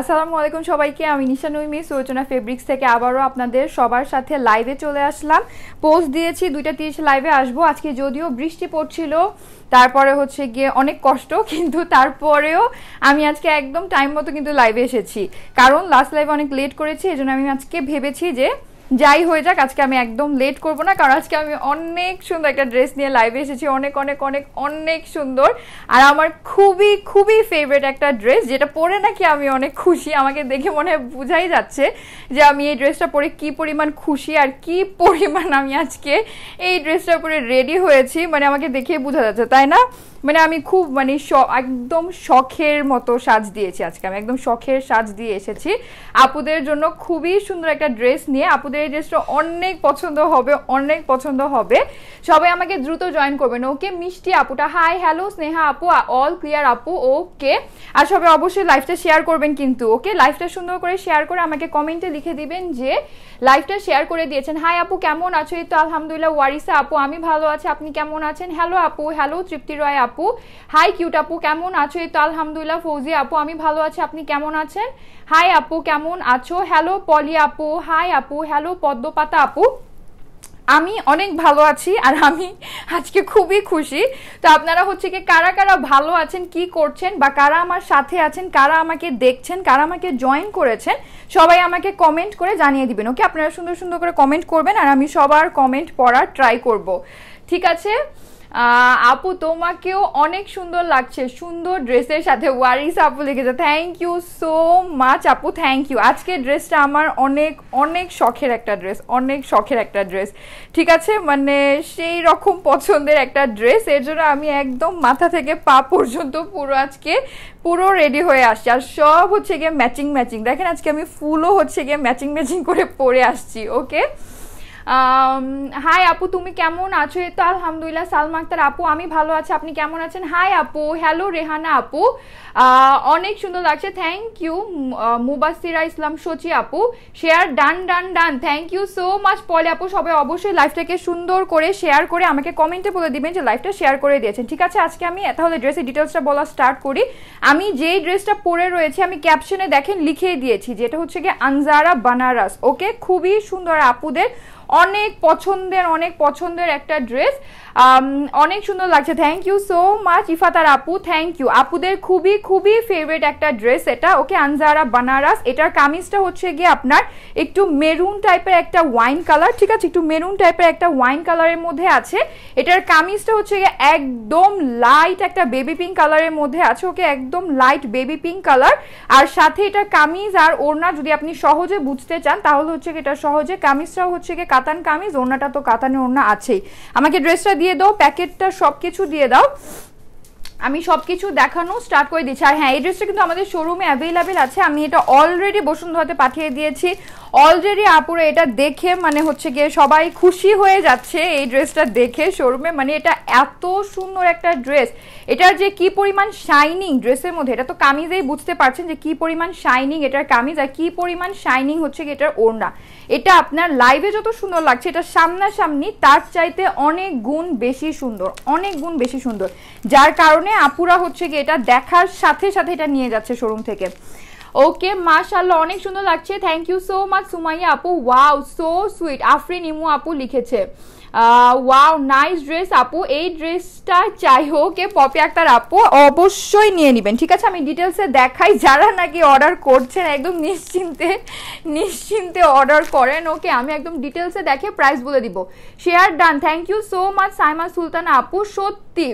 আসসালামু আলাইকুম সবাইকে আমি নিশা নইমি সৌচনা ফেব্রিক্স থেকে আবারও আপনাদের সবার সাথে লাইভে চলে আসলাম পোস্ট দিয়েছি দুইটা তিরিশ লাইভে আসবো আজকে যদিও বৃষ্টি পড়ছিল তারপরে হচ্ছে গিয়ে অনেক কষ্ট কিন্তু তারপরেও আমি আজকে একদম টাইম মতো কিন্তু লাইভে এসেছি কারণ লাস্ট লাইভে অনেক লেট করেছি এজন্য আমি আজকে ভেবেছি যে যাই হয়ে যাক আজকে আমি একদম লেট করব না কারণ আজকে আমি অনেক সুন্দর একটা ড্রেস নিয়ে লাইভে এসেছি অনেক অনেক অনেক অনেক সুন্দর আর আমার খুবই খুবই ফেভারিট একটা ড্রেস যেটা পরে নাকি আমি অনেক খুশি আমাকে দেখে মনে হয় বোঝাই যাচ্ছে যে আমি এই ড্রেসটা পরে কি পরিমাণ খুশি আর কি পরিমাণ আমি আজকে এই ড্রেসটা পরে রেডি হয়েছি মানে আমাকে দেখে বোঝা যাচ্ছে তাই না মানে আমি খুব মানে একদম শখের মতো সাজ দিয়েছি আজকে আমি একদম শখের সাজ দিয়ে এসেছি আপুদের জন্য খুবই সুন্দর একটা ড্রেস নিয়ে আপুদের আপনাদের এই ড্রেসটা অনেক পছন্দ হবে অনেক পছন্দ হবে সবাই আমাকে দ্রুত জয়েন করবেন ওকে মিষ্টি আপুটা হাই হ্যালো স্নেহা আপু অল ক্লিয়ার আপু ওকে আর সবাই অবশ্যই লাইফটা শেয়ার করবেন কিন্তু ওকে লাইফটা সুন্দর করে শেয়ার করে আমাকে কমেন্টে লিখে দিবেন যে লাইফটা শেয়ার করে দিয়েছেন হাই আপু কেমন আছো এই তো আলহামদুলিল্লাহ ওয়ারিসা আপু আমি ভালো আছি আপনি কেমন আছেন হ্যালো আপু হ্যালো তৃপ্তি রয় আপু হাই কিউট আপু কেমন আছো এই তো আলহামদুলিল্লাহ ফৌজি আপু আমি ভালো আছি আপনি কেমন আছেন হাই আপু কেমন আছো হ্যালো পলি আপু হাই আপু হ্যালো হ্যালো পদ্মপাতা আপু আমি অনেক ভালো আছি আর আমি আজকে খুবই খুশি তো আপনারা হচ্ছে কি কারা কারা ভালো আছেন কি করছেন বা কারা আমার সাথে আছেন কারা আমাকে দেখছেন কারা আমাকে জয়েন করেছেন সবাই আমাকে কমেন্ট করে জানিয়ে দিবেন ওকে আপনারা সুন্দর সুন্দর করে কমেন্ট করবেন আর আমি সবার কমেন্ট পড়ার ট্রাই করব ঠিক আছে আপু তোমাকেও অনেক সুন্দর লাগছে সুন্দর ড্রেসের সাথে ওয়ারিস আপু লিখেছে থ্যাংক ইউ সো মাচ আপু থ্যাংক ইউ আজকে ড্রেসটা আমার অনেক অনেক শখের একটা ড্রেস অনেক শখের একটা ড্রেস ঠিক আছে মানে সেই রকম পছন্দের একটা ড্রেস এর জন্য আমি একদম মাথা থেকে পা পর্যন্ত পুরো আজকে পুরো রেডি হয়ে আসছি আর সব হচ্ছে গিয়ে ম্যাচিং ম্যাচিং দেখেন আজকে আমি ফুলও হচ্ছে গিয়ে ম্যাচিং ম্যাচিং করে পরে আসছি ওকে হাই আপু তুমি কেমন আছো এই তো আলহামদুলিল্লাহ সালমা আক্তার আপু আমি ভালো আছি আপনি কেমন আছেন হাই আপু হ্যালো রেহানা আপু অনেক সুন্দর লাগছে থ্যাংক ইউ মুবাসিরা ইসলাম সচি আপু share done done done thank you so much পলে আপু সবাই অবশ্যই লাইফটাকে সুন্দর করে শেয়ার করে আমাকে কমেন্টে বলে দিবেন যে লাইফটা শেয়ার করে দিয়েছেন ঠিক আছে আজকে আমি তাহলে ড্রেসের ডিটেলসটা বলা স্টার্ট করি আমি যেই ড্রেসটা পরে রয়েছে আমি ক্যাপশনে দেখেন লিখে দিয়েছি যেটা হচ্ছে গিয়ে আনজারা বানারস ওকে খুবই সুন্দর আপুদের অনেক পছন্দের অনেক পছন্দের একটা ড্রেস অনেক সুন্দর লাগছে thank you so much Ifatar আপু থ্যাংক ইউ আপুদের খুবই খুবই ফেভারিট একটা ড্রেস এটা ওকে আনজারা বানারাস এটার কামিজটা হচ্ছে গিয়ে আপনার একটু মেরুন টাইপের একটা ওয়াইন কালার ঠিক আছে একটু মেরুন টাইপের একটা ওয়াইন কালারের মধ্যে আছে এটার কামিজটা হচ্ছে গিয়ে একদম লাইট একটা বেবি পিঙ্ক কালারের মধ্যে আছে ওকে একদম লাইট বেবি পিঙ্ক কালার আর সাথে এটার কামিজ আর ওড়না যদি আপনি সহজে বুঝতে চান তাহলে হচ্ছে গিয়ে এটা সহজে কামিজটাও হচ্ছে গিয়ে কাতান কামিজ ওড়নাটা তো কাতানের ওড়না আছেই আমাকে ড্রেসটা দিয়ে দাও প্যাকেটটা সব কিছু দিয়ে দাও আমি সব কিছু দেখানো স্টার্ট করে দিচ্ছি আর হ্যাঁ এই ড্রেসটা কিন্তু আমাদের শোরুমে অ্যাভেলেবেল আছে আমি এটা অলরেডি বসুন্ধরাতে পাঠিয়ে দিয়েছি অলরেডি আপুরে এটা দেখে মানে হচ্ছে গিয়ে সবাই খুশি হয়ে যাচ্ছে এই ড্রেসটা দেখে শোরুমে মানে এটা এত সুন্দর একটা ড্রেস এটার যে কি পরিমাণ শাইনিং ড্রেসের মধ্যে এটা তো কামিজেই বুঝতে পারছেন যে কি পরিমাণ শাইনিং এটার কামিজ আর কি পরিমাণ শাইনিং হচ্ছে গিয়ে এটার ওড়না এটা আপনার লাইভে যত সুন্দর লাগছে এটা সামনাসামনি তার চাইতে অনেক গুণ বেশি সুন্দর অনেক গুণ বেশি সুন্দর যার কারণে কারণে আপুরা হচ্ছে গিয়ে এটা দেখার সাথে সাথে এটা নিয়ে যাচ্ছে শোরুম থেকে ওকে মাশাল্লাহ অনেক সুন্দর লাগছে thank you so much Sumaiya আপু ওয়াও সো সুইট আফরিন ইমু আপু লিখেছে ওয়াও নাইস ড্রেস আপু এই ড্রেসটা চাই হোক এ পপি আক্তার আপু অবশ্যই নিয়ে নেবেন ঠিক আছে আমি ডিটেলসে দেখাই যারা নাকি অর্ডার করছেন একদম নিশ্চিন্তে নিশ্চিন্তে অর্ডার করেন ওকে আমি একদম ডিটেলসে দেখে প্রাইস বলে দিব share done thank you so much Saima Sultana আপু সত্যি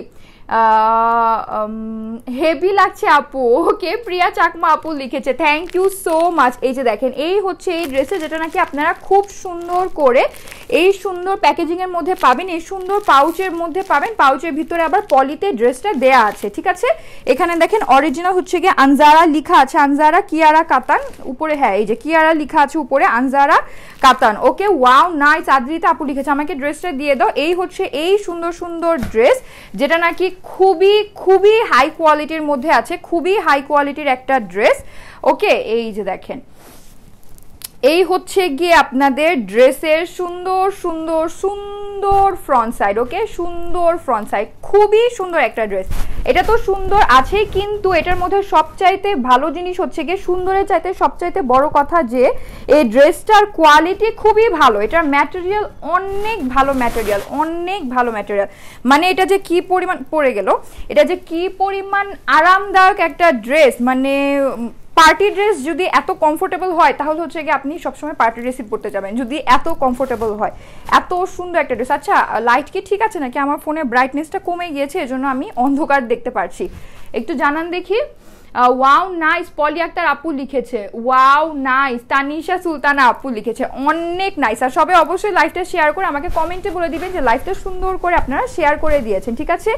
হেভি লাগছে আপু ওকে প্রিয়া চাকমা আপু লিখেছে থ্যাংক ইউ সো মাচ এই যে দেখেন এই হচ্ছে এই ড্রেসে যেটা নাকি আপনারা খুব সুন্দর করে এই সুন্দর প্যাকেজিংয়ের মধ্যে পাবেন এই সুন্দর পাউচের মধ্যে পাবেন পাউচের ভিতরে আবার পলিতে ড্রেসটা দেয়া আছে ঠিক আছে এখানে দেখেন অরিজিনাল হচ্ছে গিয়ে আনজারা লিখা আছে আনজারা কিয়ারা কাতান উপরে হ্যাঁ এই যে কিয়ারা লিখা আছে উপরে আনজারা কাতান ওকে ওয়াও নাই চাদরিতে আপু লিখেছে আমাকে ড্রেসটা দিয়ে দাও এই হচ্ছে এই সুন্দর সুন্দর ড্রেস যেটা নাকি খুবই খুবই হাই কোয়ালিটির মধ্যে আছে খুবই হাই কোয়ালিটির একটা ড্রেস ওকে এই যে দেখেন এই হচ্ছে গিয়ে আপনাদের ড্রেসের সুন্দর সুন্দর সুন্দর ফ্রন্ট সাইড ওকে সুন্দর ফ্রন্ট সাইড খুবই সুন্দর একটা ড্রেস এটা তো সুন্দর আছে কিন্তু এটার মধ্যে সবচাইতে ভালো জিনিস হচ্ছে গিয়ে সুন্দরের চাইতে সবচাইতে বড় কথা যে এই ড্রেসটার কোয়ালিটি খুবই ভালো এটার ম্যাটেরিয়াল অনেক ভালো ম্যাটেরিয়াল অনেক ভালো ম্যাটেরিয়াল মানে এটা যে কি পরিমাণ পড়ে গেল এটা যে কি পরিমাণ আরামদায়ক একটা ড্রেস মানে পার্টি ড্রেস যদি এত কমফোর্টেবল হয় তাহলে হচ্ছে কি আপনি সবসময় পার্টি ড্রেসই পড়তে যাবেন যদি এত কমফোর্টেবল হয় এত সুন্দর একটা ড্রেস আচ্ছা লাইট কি ঠিক আছে নাকি আমার ফোনে ব্রাইটনেসটা কমে গিয়েছে এজন্য আমি অন্ধকার দেখতে পারছি একটু জানান দেখি ওয়াও নাইস পলি আক্তার আপু লিখেছে ওয়াও নাইস তানিশা সুলতানা আপু লিখেছে অনেক নাইস আর সবে অবশ্যই লাইভটা শেয়ার করে আমাকে কমেন্টে বলে দিবেন যে লাইভটা সুন্দর করে আপনারা শেয়ার করে দিয়েছেন ঠিক আছে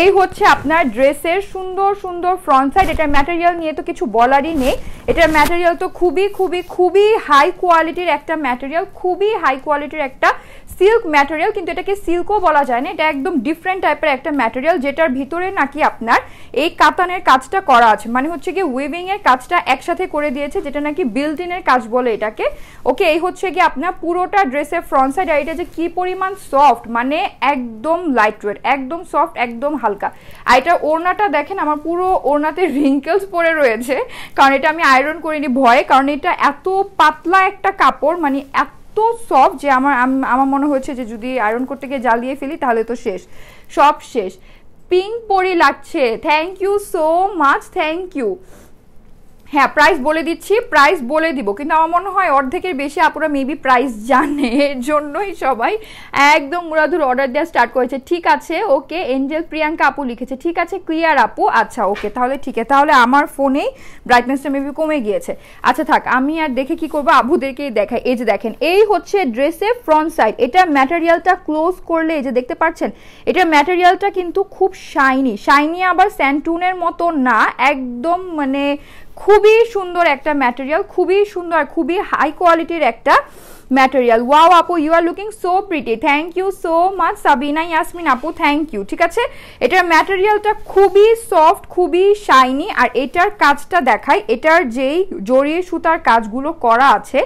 এই হচ্ছে আপনার ড্রেসের সুন্দর সুন্দর ফ্রন্ট সাইড এটার ম্যাটেরিয়াল নিয়ে তো কিছু বলারই নেই এটার ম্যাটেরিয়াল তো খুবই খুবই খুবই হাই কোয়ালিটির একটা ম্যাটেরিয়াল খুবই হাই কোয়ালিটির একটা সিল্ক ম্যাটেরিয়াল কিন্তু এটাকে সিল্কও বলা যায় না এটা একদম ডিফারেন্ট টাইপের একটা ম্যাটেরিয়াল যেটার ভিতরে নাকি আপনার এই কাতানের কাজটা করা আছে মানে হচ্ছে কি উইভিং এর কাজটা একসাথে করে দিয়েছে যেটা নাকি বিল্ট এর কাজ বলে এটাকে ওকে এই হচ্ছে কি আপনার পুরোটা ড্রেসের ফ্রন্ট সাইড আর এটা যে কি পরিমাণ সফট মানে একদম লাইট ওয়েট একদম সফট একদম হালকা আর এটা ওড়নাটা দেখেন আমার পুরো ওড়নাতে রিঙ্কেলস পরে রয়েছে কারণ এটা আমি আয়রন করিনি ভয়ে কারণ এটা এত পাতলা একটা কাপড় মানে এত সফট যে আমার আমার মনে হয়েছে যে যদি আয়রন করতে গিয়ে জ্বালিয়ে ফেলি তাহলে তো শেষ সব শেষ পিঙ্ক পরি লাগছে thank you so much thank you হ্যাঁ প্রাইস বলে দিচ্ছি প্রাইস বলে দিব কিন্তু আমার মনে হয় অর্ধেকের বেশি আপনারা মেবি প্রাইস জানে এর জন্যই সবাই একদম মুরাদুর অর্ডার দেওয়া স্টার্ট করেছে ঠিক আছে ওকে এঞ্জেল প্রিয়াঙ্কা আপু লিখেছে ঠিক আছে ক্রিয়ার আপু আচ্ছা ওকে তাহলে ঠিক আছে তাহলে আমার ফোনেই ব্রাইটনেসটা মেবি কমে গিয়েছে আচ্ছা থাক আমি আর দেখে কি করবো আবুদেরকেই দেখাই এই যে দেখেন এই হচ্ছে ড্রেসের ফ্রন্ট সাইড এটা ম্যাটেরিয়ালটা ক্লোজ করলে এই যে দেখতে পাচ্ছেন এটা ম্যাটেরিয়ালটা কিন্তু খুব শাইনি শাইনি আবার স্যান্টুনের মতো না একদম মানে খুবই সুন্দর একটা ম্যাটেরিয়াল খুবই সুন্দর খুবই হাই কোয়ালিটির একটা ম্যাটেরিয়াল ওয়াও আপু you are looking so pretty thank you so much Sabina Yasmin আপু থ্যাংক ইউ ঠিক আছে এটার ম্যাটেরিয়ালটা খুবই সফট খুবই শাইনি আর এটার কাজটা দেখায় এটার যেই জড়ির সুতার কাজগুলো করা আছে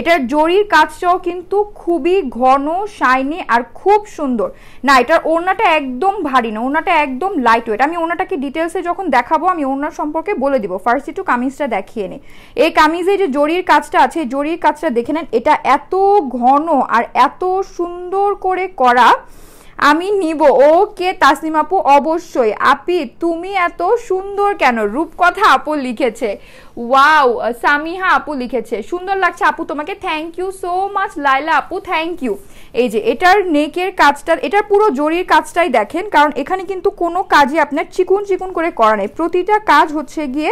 এটার জড়ির কাজটাও কিন্তু খুবই ঘন শাইনি আর খুব সুন্দর না এটার ওড়নাটা একদম ভারী না ওড়নাটা একদম লাইট ওয়েট আমি ওড়নাটাকে ডিটেলসে যখন দেখাবো আমি ওড়নার সম্পর্কে বলে দিব ফার্স্ট একটু কামিজটা দেখিয়ে নিই এই কামিজে যে জড়ির কাজটা আছে জড়ির কাজটা দেখে নেন এটা এত এত ঘন আর এত সুন্দর করে করা আমি নিব ও কে আপু অবশ্যই আপি তুমি এত সুন্দর কেন রূপকথা আপু লিখেছে ওয়াও সামিহা আপু লিখেছে সুন্দর লাগছে আপু তোমাকে thank you so much Laila আপু থ্যাংক ইউ এই যে এটার নেকের কাজটা এটার পুরো জরির কাজটাই দেখেন কারণ এখানে কিন্তু কোনো কাজই আপনার চিকুন চিকুন করে করা নেই প্রতিটা কাজ হচ্ছে গিয়ে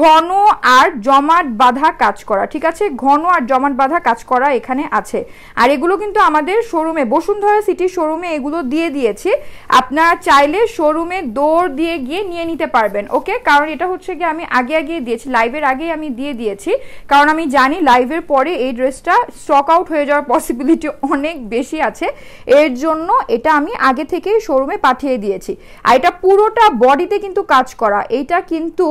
ঘন আর জমাট বাঁধা কাজ করা ঠিক আছে ঘন আর জমাট বাঁধা কাজ করা এখানে আছে আর এগুলো কিন্তু আমাদের শোরুমে বসুন্ধরা সিটি শোরুমে এগুলো দিয়ে দিয়েছি আপনারা চাইলে শোরুমে দৌড় দিয়ে গিয়ে নিয়ে নিতে পারবেন ওকে কারণ এটা হচ্ছে গিয়ে আমি আগে আগে দিয়েছি লাইভ লাইভের আগেই আমি দিয়ে দিয়েছি কারণ আমি জানি লাইভের পরে এই ড্রেসটা স্টক আউট হয়ে যাওয়ার পসিবিলিটি অনেক বেশি আছে এর জন্য এটা আমি আগে থেকেই শোরুমে পাঠিয়ে দিয়েছি আর এটা পুরোটা বডিতে কিন্তু কাজ করা এইটা কিন্তু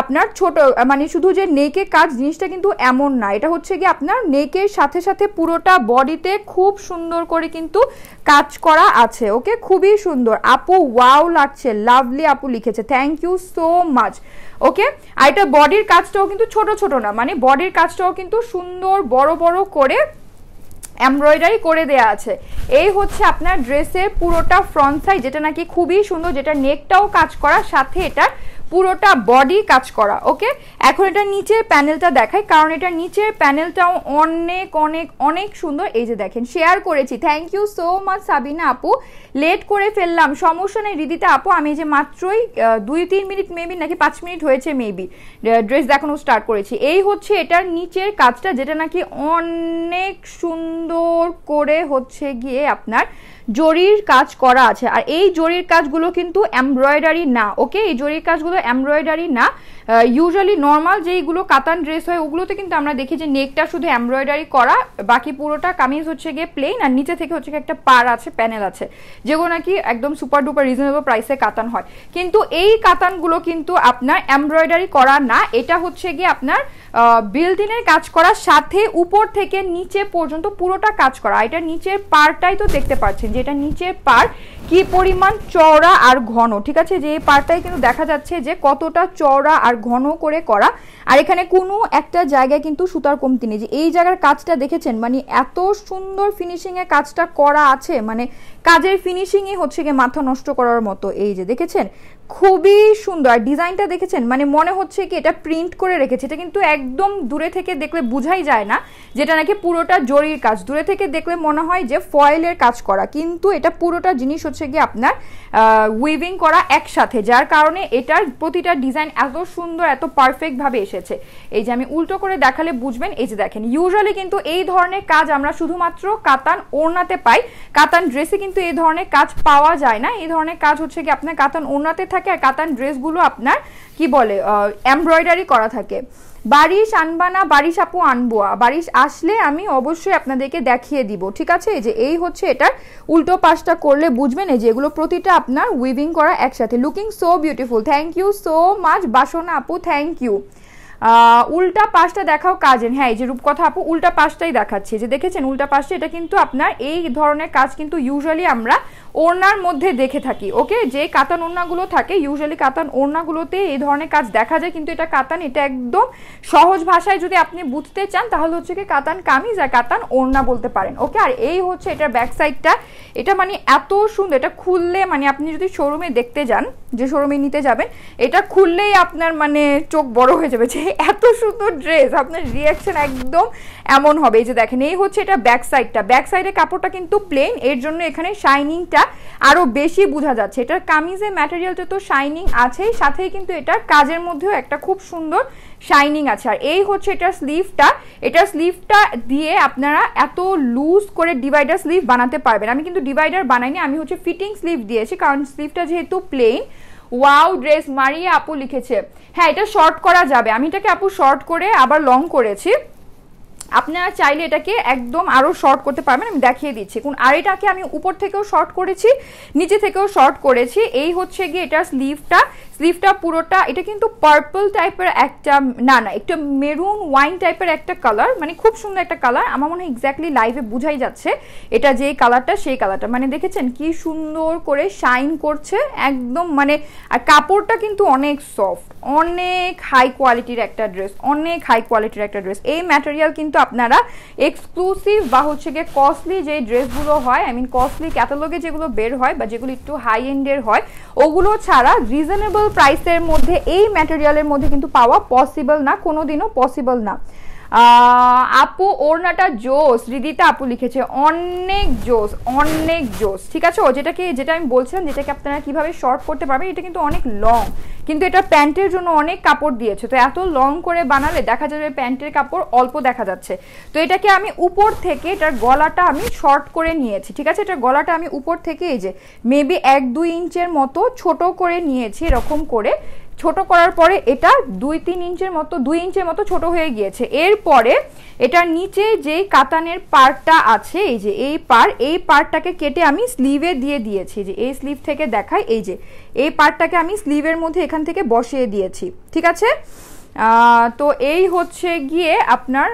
আপনার ছোট মানে শুধু যে নেকে কাজ জিনিসটা কিন্তু এমন না এটা হচ্ছে কি আপনার নেকের সাথে সাথে পুরোটা বডিতে খুব সুন্দর করে কিন্তু কাজ করা আছে ওকে খুবই সুন্দর আপু ওয়াও লাগছে লাভলি আপু লিখেছে thank you so much okay আর এটা বডির কাজটাও কিন্তু ছোট ছোট না মানে বডির কাজটাও কিন্তু সুন্দর বড় বড় করে এমব্রয়ডারি করে দেয়া আছে এই হচ্ছে আপনার ড্রেসের পুরোটা ফ্রন্ট সাইজ যেটা নাকি খুবই সুন্দর যেটা নেকটাও কাজ করা সাথে এটা পুরোটা বডি কাজ করা ওকে এখন এটা নিচের প্যানেলটা দেখায় কারণ এটা নিচের প্যানেলটাও অনেক অনেক অনেক সুন্দর এই যে দেখেন শেয়ার করেছি thank you so much Sabina আপু লেট করে ফেললাম সমস্যা নেই রিদিতা আপু আমি যে মাত্রই দুই তিন মিনিট মেবি নাকি পাঁচ মিনিট হয়েছে মেবি ড্রেস দেখানো স্টার্ট করেছি এই হচ্ছে এটার নিচের কাজটা যেটা নাকি অনেক সুন্দর করে হচ্ছে গিয়ে আপনার জরির কাজ করা আছে আর এই জরির কাজগুলো কিন্তু এমব্রয়ডারি না ওকে এই জরির কাজগুলো এমব্রয়ডারি না ইউজুয়ালি নর্মাল যেইগুলো কাতান ড্রেস হয় ওগুলোতে কিন্তু আমরা দেখি যে নেকটা শুধু এমব্রয়ডারি করা বাকি পুরোটা কামিজ হচ্ছে গিয়ে প্লেন আর নিচে থেকে হচ্ছে একটা পার আছে প্যানেল আছে যেগুলো নাকি একদম সুপার ডুপার রিজনেবল প্রাইসে কাতান হয় কিন্তু এই কাতানগুলো কিন্তু আপনার এমব্রয়ডারি করা না এটা হচ্ছে গিয়ে আপনার বিল্ডিংয়ের কাজ করার সাথে উপর থেকে নিচে পর্যন্ত পুরোটা কাজ করা এটা নিচের পারটাই তো দেখতে পাচ্ছেন যে যেটা নিচের পার কি পরিমাণ চওড়া আর ঘন ঠিক আছে যে এই পারটাই কিন্তু দেখা যাচ্ছে যে কতটা চওড়া আর ঘন করে করা আর এখানে কোনো একটা জায়গায় কিন্তু সুতার কমতি নেই যে এই জায়গার কাজটা দেখেছেন মানে এত সুন্দর ফিনিশিংয়ে কাজটা করা আছে মানে কাজের ফিনিশিংই হচ্ছে গিয়ে মাথা নষ্ট করার মতো এই যে দেখেছেন খুবই সুন্দর ডিজাইনটা দেখেছেন মানে মনে হচ্ছে কি এটা প্রিন্ট করে রেখেছে এটা কিন্তু একদম দূরে থেকে দেখলে বোঝাই যায় না যেটা নাকি পুরোটা জরির কাজ দূরে থেকে দেখলে মনে হয় যে ফয়েলের কাজ করা কিন্তু এটা পুরোটা জিনিস হচ্ছে গিয়ে আপনার উইভিং করা একসাথে যার কারণে এটার প্রতিটা ডিজাইন এত সুন্দর এত পারফেক্টভাবে এসেছে এই যে আমি উল্টো করে দেখালে বুঝবেন এই যে দেখেন ইউজুয়ালি কিন্তু এই ধরনের কাজ আমরা শুধুমাত্র কাতান ওড়নাতে পাই কাতান ড্রেসে কিন্তু এই ধরনের কাজ পাওয়া যায় না এই ধরনের কাজ হচ্ছে কি আপনার কাতান ওড়নাতে থাকে থাকে আর কাতান ড্রেসগুলো আপনার কি বলে এমব্রয়ডারি করা থাকে বারিশ আনবা না বারিশ আপু আনবো বারিশ আসলে আমি অবশ্যই আপনাদেরকে দেখিয়ে দিব ঠিক আছে এই যে এই হচ্ছে এটার উল্টো পাশটা করলে বুঝবেন এই যে এগুলো প্রতিটা আপনার উইভিং করা একসাথে looking so beautiful thank you so much Basana আপু থ্যাংক ইউ উল্টা পাশটা দেখাও কাজেন হ্যাঁ এই যে রূপকথা আপু উল্টা পাশটাই দেখাচ্ছে যে দেখেছেন উল্টা পাশটা এটা কিন্তু আপনার এই ধরনের কাজ কিন্তু ইউজুয়ালি আমরা ওড়নার মধ্যে দেখে থাকি ওকে যে কাতান ওড়নাগুলো থাকে ইউজুয়ালি কাতান ওড়নাগুলোতে এই ধরনের কাজ দেখা যায় কিন্তু এটা কাতান এটা একদম সহজ ভাষায় যদি আপনি বুঝতে চান তাহলে হচ্ছে কি কাতান কামিজ আর কাতান ওড়না বলতে পারেন ওকে আর এই হচ্ছে এটার ব্যাক সাইডটা এটা মানে এত সুন্দর এটা খুললে মানে আপনি যদি শোরুমে দেখতে যান যে শোরুমে নিতে যাবেন এটা খুললেই আপনার মানে চোখ বড় হয়ে যাবে যে এত সুন্দর ড্রেস আপনার রিয়াকশন একদম এমন হবে এই যে দেখেন এই হচ্ছে এটা ব্যাক সাইডটা ব্যাক সাইডের কাপড়টা কিন্তু প্লেন এর জন্য এখানে শাইনিংটা আরও বেশি বোঝা যাচ্ছে এটার কামিজের ম্যাটেরিয়ালটা তো শাইনিং আছেই সাথেই কিন্তু এটা কাজের মধ্যেও একটা খুব সুন্দর শাইনিং আছে আর এই হচ্ছে এটার স্লিভটা এটার স্লিভটা দিয়ে আপনারা এত লুজ করে ডিভাইডার স্লিভ বানাতে পারবেন আমি কিন্তু ডিভাইডার বানাইনি আমি হচ্ছে ফিটিং স্লিভ দিয়েছি কারণ স্লিভটা যেহেতু প্লেন ওয়াও ড্রেস মারিয়ে আপু লিখেছে হ্যাঁ এটা শর্ট করা যাবে আমি এটাকে আপু শর্ট করে আবার লং করেছি আপনারা চাইলে এটাকে একদম আরও শর্ট করতে পারবেন আমি দেখিয়ে দিচ্ছি কোন আর এটাকে আমি উপর থেকেও শর্ট করেছি নিচে থেকেও শর্ট করেছি এই হচ্ছে গিয়ে এটার স্লিভটা স্লিভটা পুরোটা এটা কিন্তু পার্পল টাইপের একটা না না একটা মেরুন ওয়াইন টাইপের একটা কালার মানে খুব সুন্দর একটা কালার আমার মনে হয় এক্স্যাক্টলি লাইভে বোঝাই যাচ্ছে এটা যে কালারটা সেই কালারটা মানে দেখেছেন কি সুন্দর করে শাইন করছে একদম মানে আর কাপড়টা কিন্তু অনেক সফট অনেক হাই কোয়ালিটির একটা ড্রেস অনেক হাই কোয়ালিটির একটা ড্রেস এই ম্যাটেরিয়াল কিন্তু আপনারা এক্সক্লুসিভ বা হচ্ছে গিয়ে কস্টলি যে ড্রেসগুলো হয় আই মিন কস্টলি ক্যাটালগে যেগুলো বের হয় বা যেগুলো একটু হাই এন্ডের হয় ওগুলো ছাড়া রিজনেবল প্রাইসের মধ্যে এই ম্যাটেরিয়ালের মধ্যে কিন্তু পাওয়া পসিবল না কোনোদিনও পসিবল না আপু ওড়নাটা জোস রিদিতা আপু লিখেছে অনেক জোস অনেক জোস ঠিক আছে ও যেটাকে যেটা আমি বলছিলাম যেটাকে আপনারা কিভাবে শর্ট করতে পারবেন এটা কিন্তু অনেক লং কিন্তু এটা প্যান্টের জন্য অনেক কাপড় দিয়েছে তো এত লং করে বানালে দেখা যাবে প্যান্টের কাপড় অল্প দেখা যাচ্ছে তো এটাকে আমি উপর থেকে এটার গলাটা আমি শর্ট করে নিয়েছি ঠিক আছে এটার গলাটা আমি উপর থেকে এই যে মেবি এক দুই ইঞ্চের মতো ছোট করে নিয়েছি এরকম করে ছোট করার পরে এটা দুই তিন ইঞ্চের মতো দুই ইঞ্চের মতো ছোট হয়ে গিয়েছে এরপরে এটার নিচে যে কাতানের পার্টটা আছে এই যে এই পার এই পার্টটাকে কেটে আমি স্লিভে দিয়ে দিয়েছি যে এই স্লিভ থেকে দেখায় এই যে এই পার্টটাকে আমি স্লিভের মধ্যে এখান থেকে বসিয়ে দিয়েছি ঠিক আছে তো এই হচ্ছে গিয়ে আপনার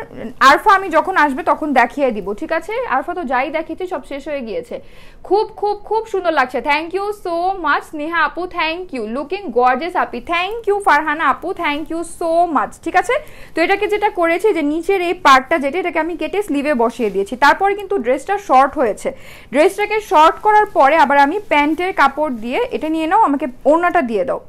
আরফা আমি যখন আসবে তখন দেখিয়ে দিব ঠিক আছে আরফা তো যাই দেখিয়েছি সব শেষ হয়ে গিয়েছে খুব খুব খুব সুন্দর লাগছে thank you so much Sneha আপু থ্যাংক ইউ লুকিং গর্জেস আপি থ্যাংক ইউ ফারহানা আপু থ্যাংক ইউ সো মাচ ঠিক আছে তো এটাকে যেটা করেছি যে নিচের এই পার্টটা যেটা এটাকে আমি কেটে স্লিভে বসিয়ে দিয়েছি তারপরে কিন্তু ড্রেসটা শর্ট হয়েছে ড্রেসটাকে শর্ট করার পরে আবার আমি প্যান্টের কাপড় দিয়ে এটা নিয়ে নাও আমাকে ওড়নাটা দিয়ে দাও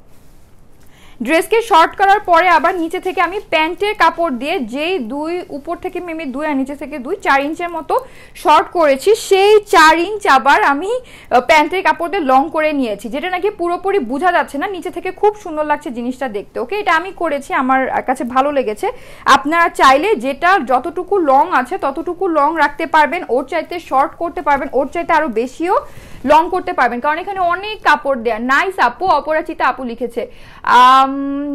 ড্রেসকে শর্ট করার পরে আবার নিচে থেকে আমি প্যান্টের কাপড় দিয়ে যেই দুই উপর থেকে মেমি দুই আর নিচে থেকে দুই চার ইঞ্চের মতো শর্ট করেছি সেই চার ইঞ্চ আবার আমি প্যান্টের কাপড় দিয়ে লং করে নিয়েছি যেটা নাকি পুরোপুরি বোঝা যাচ্ছে না নিচে থেকে খুব সুন্দর লাগছে জিনিসটা দেখতে ওকে এটা আমি করেছি আমার কাছে ভালো লেগেছে আপনারা চাইলে যেটা যতটুকু লং আছে ততটুকু লং রাখতে পারবেন ওর চাইতে শর্ট করতে পারবেন ওর চাইতে আরও বেশিও লং করতে পারবেন কারণ এখানে অনেক কাপড় দেয়া নাইস আপু অপরাচিতা আপু লিখেছে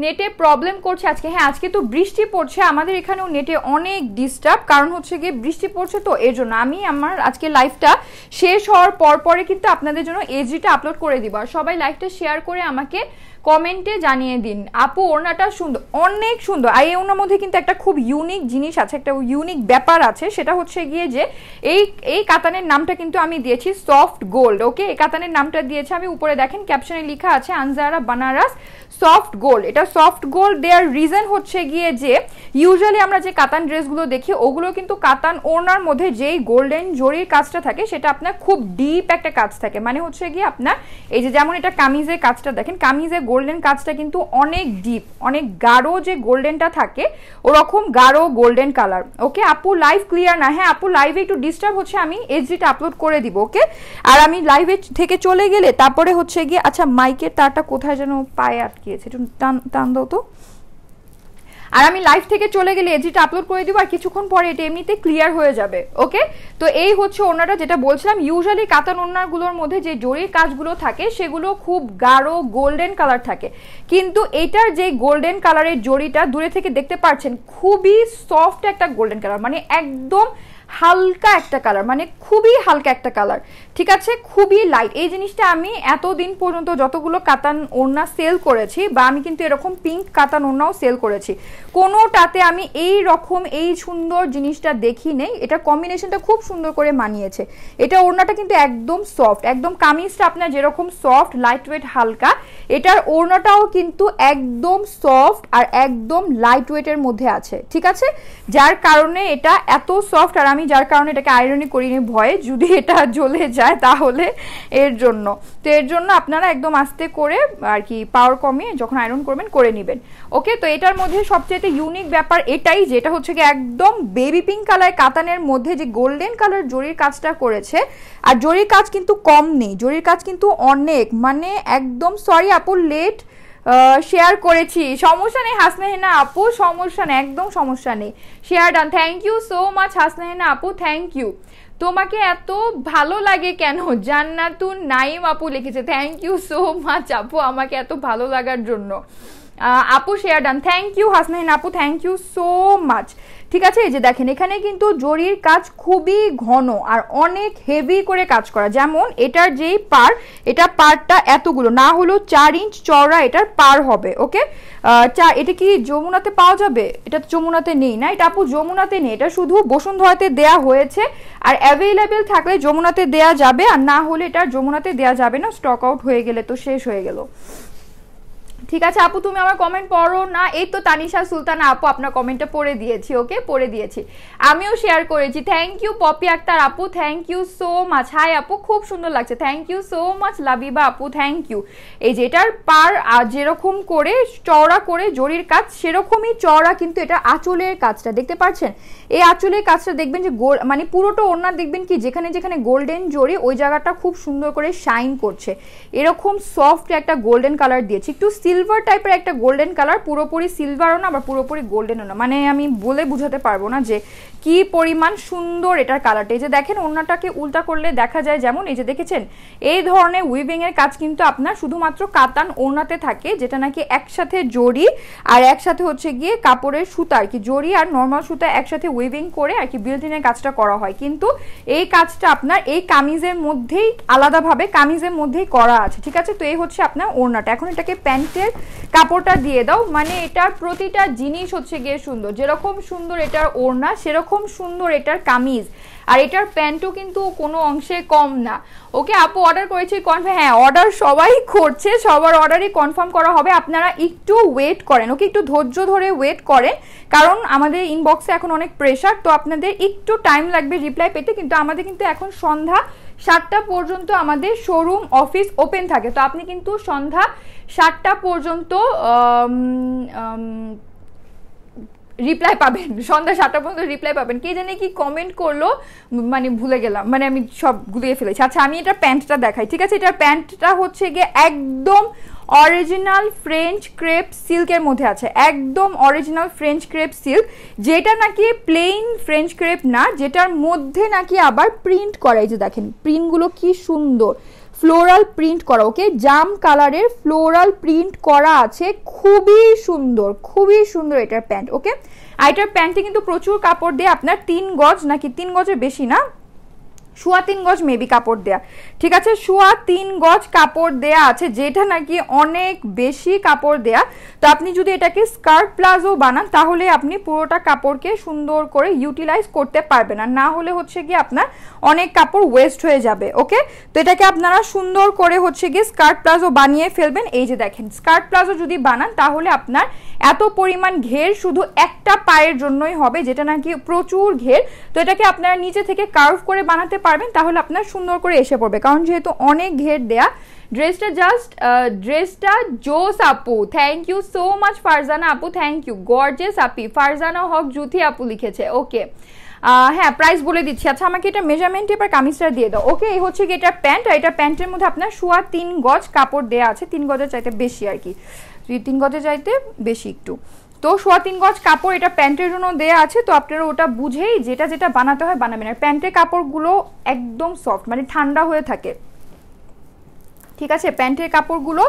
নেটে প্রবলেম করছে আজকে হ্যাঁ আজকে তো বৃষ্টি পড়ছে আমাদের এখানেও নেটে অনেক ডিস্টার্ব কারণ হচ্ছে গিয়ে বৃষ্টি পড়ছে তো এর জন্য আমি আমার আজকে লাইফটা শেষ হওয়ার পর পরে কিন্তু আপনাদের জন্য এজিটা আপলোড করে দিব আর সবাই লাইফটা শেয়ার করে আমাকে কমেন্টে জানিয়ে দিন আপু ওড়নাটা সুন্দর অনেক সুন্দর আর এই ওড়নার মধ্যে কিন্তু একটা খুব ইউনিক জিনিস আছে একটা ইউনিক ব্যাপার আছে সেটা হচ্ছে গিয়ে যে এই এই কাতানের নামটা কিন্তু আমি দিয়েছি সফট গোল্ড ওকে এই কাতানের নামটা দিয়েছে আমি উপরে দেখেন ক্যাপশনে লেখা আছে আনজারা বানারাস সফট গোল্ড এটা সফট গোল্ড দেয়ার রিজন হচ্ছে গিয়ে যে ইউজুয়ালি আমরা যে কাতান ড্রেসগুলো দেখি ওগুলো কিন্তু কাতান ওড়নার মধ্যে যেই গোল্ডেন জরির কাজটা থাকে সেটা আপনার খুব ডিপ একটা কাজ থাকে মানে হচ্ছে গিয়ে আপনার এই যে যেমন এটা কামিজের কাজটা দেখেন কামিজে গোল্ডেন কাজটা কিন্তু অনেক ডিপ অনেক গাঢ় যে গোল্ডেনটা থাকে ওরকম গাঢ় গোল্ডেন কালার ওকে আপু লাইভ ক্লিয়ার না হ্যাঁ আপু লাইভে একটু ডিস্টার্ব হচ্ছে আমি এইচডিটা আপলোড করে দিব ওকে আর আমি লাইভে থেকে চলে গেলে তারপরে হচ্ছে গিয়ে আচ্ছা মাইকের তারটা কোথায় যেন পায়ে আটকিয়েছে একটু টান টান দাও তো আর আমি লাইভ থেকে চলে গেলে এডিট আপলোড করে দিব আর কিছুক্ষণ পরে এটা এমনিতে ক্লিয়ার হয়ে যাবে ওকে তো এই হচ্ছে ওনাটা যেটা বলছিলাম ইউজুয়ালি কাতান ওনারগুলোর মধ্যে যে জরির কাজগুলো থাকে সেগুলো খুব গাঢ় গোল্ডেন কালার থাকে কিন্তু এটার যে গোল্ডেন কালারের জরিটা দূরে থেকে দেখতে পাচ্ছেন খুবই সফট একটা গোল্ডেন কালার মানে একদম হালকা একটা কালার মানে খুবই হালকা একটা কালার ঠিক আছে খুবই লাইট এই জিনিসটা আমি এতদিন পর্যন্ত যতগুলো কাতান ওড়না সেল করেছি বা আমি কিন্তু এরকম পিঙ্ক কাতান ওড়নাও সেল করেছি কোনোটাতে আমি এই রকম এই সুন্দর জিনিসটা দেখি নেই এটা কম্বিনেশনটা খুব সুন্দর করে মানিয়েছে এটা ওড়নাটা কিন্তু একদম সফট একদম কামিজটা আপনার যেরকম সফট লাইট ওয়েট হালকা এটার ওড়নাটাও কিন্তু একদম সফট আর একদম লাইট ওয়েটের মধ্যে আছে ঠিক আছে যার কারণে এটা এত সফট আর আমি যার কারণে এটাকে আয়রনই করিনি ভয়ে যদি এটা জ্বলে যায় যায় তাহলে এর জন্য তো এর জন্য আপনারা একদম আস্তে করে আর কি পাওয়ার কমিয়ে যখন আয়রন করবেন করে নেবেন ওকে তো এটার মধ্যে সবচেয়ে ইউনিক ব্যাপার এটাই যেটা হচ্ছে কি একদম বেবি পিঙ্ক কালার কাতানের মধ্যে যে গোল্ডেন কালার জরির কাজটা করেছে আর জরির কাজ কিন্তু কম নেই জরির কাজ কিন্তু অনেক মানে একদম সরি আপু লেট শেয়ার করেছি সমস্যা নেই হাসনাহেনা আপু সমস্যা নেই একদম সমস্যা নেই share done thank you so much Hasnahena আপু থ্যাংক ইউ তোমাকে এত ভালো লাগে কেন জান্নাতুন নাইম আপু লিখেছে থ্যাংক ইউ সো মাচ আপু আমাকে এত ভালো লাগার জন্য আপু share done thank you Hasnahin আপু থ্যাংক ইউ সো মাচ ঠিক আছে এই যে দেখেন এখানে কিন্তু জরির কাজ খুবই ঘন আর অনেক হেভি করে কাজ করা যেমন এটার যেই পার এটা পারটা এতগুলো না হলো চার ইঞ্চ চওড়া এটার পার হবে ওকে চা এটা কি যমুনাতে পাওয়া যাবে এটা যমুনাতে নেই না এটা আপু যমুনাতে নেই এটা শুধু বসুন্ধরাতে দেয়া হয়েছে আর অ্যাভেলেবেল থাকলে যমুনাতে দেয়া যাবে আর না হলে এটা যমুনাতে দেয়া যাবে না স্টক আউট হয়ে গেলে তো শেষ হয়ে গেল ঠিক আছে আপু তুমি আমার কমেন্ট পড়ো না এই তো তানিশা সুলতানা আপু আপনার কমেন্টটা পড়ে দিয়েছি ওকে পড়ে দিয়েছি আমিও শেয়ার করেছি থ্যাংক ইউ পপি আক্তার আপু thank you so much hi আপু খুব সুন্দর লাগছে thank you so much Labiba আপু থ্যাংক ইউ এই যেটার পার যেরকম করে চওড়া করে জরির কাজ সেরকমই চওড়া কিন্তু এটা আঁচলের কাজটা দেখতে পাচ্ছেন এই আঁচলের কাজটা দেখবেন যে গোল মানে পুরোটা ওনার দেখবেন কি যেখানে যেখানে গোল্ডেন জরি ওই জায়গাটা খুব সুন্দর করে শাইন করছে এরকম সফট একটা গোল্ডেন কালার দিয়েছি একটু সিলভার টাইপের একটা গোল্ডেন কালার পুরোপুরি সিলভারও না আবার পুরোপুরি গোল্ডেনও না মানে আমি বলে বুঝাতে পারবো না যে কি পরিমাণ সুন্দর এটার কালারটা এই যে দেখেন ওনাটাকে উল্টা করলে দেখা যায় যেমন এই যে দেখেছেন এই ধরনের উইভিংয়ের কাজ কিন্তু আপনার শুধুমাত্র কাতান ওনাতে থাকে যেটা নাকি একসাথে জড়ি আর একসাথে হচ্ছে গিয়ে কাপড়ের সুতা আর কি জড়ি আর নর্মাল সুতা একসাথে উইভিং করে আর কি বিল্ডিংয়ের কাজটা করা হয় কিন্তু এই কাজটা আপনার এই কামিজের মধ্যেই আলাদাভাবে কামিজের মধ্যেই করা আছে ঠিক আছে তো এই হচ্ছে আপনার ওড়নাটা এখন এটাকে প্যান্টে নিচের কাপড়টা দিয়ে দাও মানে এটার প্রতিটা জিনিস হচ্ছে গিয়ে সুন্দর যেরকম সুন্দর এটার ওড়না সেরকম সুন্দর এটার কামিজ আর এটার প্যান্টও কিন্তু কোনো অংশে কম না ওকে আপু অর্ডার করেছি কনফার্ম হ্যাঁ অর্ডার সবাই করছে সবার অর্ডারই কনফার্ম করা হবে আপনারা একটু ওয়েট করেন ওকে একটু ধৈর্য ধরে ওয়েট করেন কারণ আমাদের ইনবক্সে এখন অনেক প্রেশার তো আপনাদের একটু টাইম লাগবে রিপ্লাই পেতে কিন্তু আমাদের কিন্তু এখন সন্ধ্যা সাতটা পর্যন্ত আমাদের শোরুম অফিস ওপেন থাকে তো আপনি কিন্তু সন্ধ্যা সাতটা পর্যন্ত রিপ্লাই পাবেন সন্ধ্যা সাতটা পর্যন্ত রিপ্লাই পাবেন কে জানে কি কমেন্ট করলো মানে ভুলে গেলাম মানে আমি সব গুলিয়ে ফেলেছি আচ্ছা আমি এটা প্যান্টটা দেখাই ঠিক আছে এটার প্যান্টটা হচ্ছে গিয়ে একদম অরিজিনাল ফ্রেঞ্চ ক্রেপ সিল্কের মধ্যে আছে একদম অরিজিনাল ফ্রেঞ্চ ক্রেপ সিল্ক যেটা নাকি প্লেইন ফ্রেঞ্চ ক্রেপ না যেটার মধ্যে নাকি আবার প্রিন্ট করাই যে দেখেন প্রিন্টগুলো কি সুন্দর ফ্লোরাল প্রিন্ট করা ওকে জাম কালারের ফ্লোরাল প্রিন্ট করা আছে খুবই সুন্দর খুবই সুন্দর এটার প্যান্ট ওকে আর এটার প্যান্টে কিন্তু প্রচুর কাপড় দিয়ে আপনার তিন গজ নাকি তিন গজের বেশি না শোয়া তিন গজ মেবি কাপড় দেয়া ঠিক আছে শোয়া তিন গজ কাপড় দেয়া আছে যেটা নাকি অনেক বেশি কাপড় দেয়া তো আপনি যদি এটাকে স্কার্ট প্লাজো বানান তাহলে আপনি পুরোটা কাপড়কে সুন্দর করে ইউটিলাইজ করতে পারবেন আর না হলে হচ্ছে গিয়ে আপনার অনেক কাপড় ওয়েস্ট হয়ে যাবে ওকে তো এটাকে আপনারা সুন্দর করে হচ্ছে গিয়ে স্কার্ট প্লাজো বানিয়ে ফেলবেন এই যে দেখেন স্কার্ট প্লাজো যদি বানান তাহলে আপনার এত পরিমাণ ঘের শুধু একটা পায়ের জন্যই হবে যেটা নাকি প্রচুর ঘের তো এটাকে আপনারা নিচে থেকে কার্ভ করে বানাতে পারবেন তাহলে আপনার সুন্দর করে এসে পড়বে কারণ যেহেতু অনেক ঘের দেয়া ড্রেসটা জাস্ট ড্রেসটা জোস আপু thank you so much Farzana আপু থ্যাংক ইউ গর্জেস আপি ফারজানা হক জুথি আপু লিখেছে ওকে হ্যাঁ প্রাইস বলে দিচ্ছি আচ্ছা আমাকে এটা মেজারমেন্ট এবার কামিজটা দিয়ে দাও ওকে এই হচ্ছে গিয়ে এটা প্যান্ট আর এটা প্যান্টের মধ্যে আপনার শোয়া তিন গজ কাপড় দেয়া আছে তিন গজের চাইতে বেশি আর কি তিন গজের চাইতে বেশি একটু তো সোয়া তিন গজ কাপড় এটা প্যান্টের জন্য দেয়া আছে তো আপনারা ওটা বুঝেই যেটা যেটা বানাতে হয় বানাবেন আর প্যান্টের কাপড়গুলো একদম সফট মানে ঠান্ডা হয়ে থাকে ঠিক আছে প্যান্টের কাপড়গুলো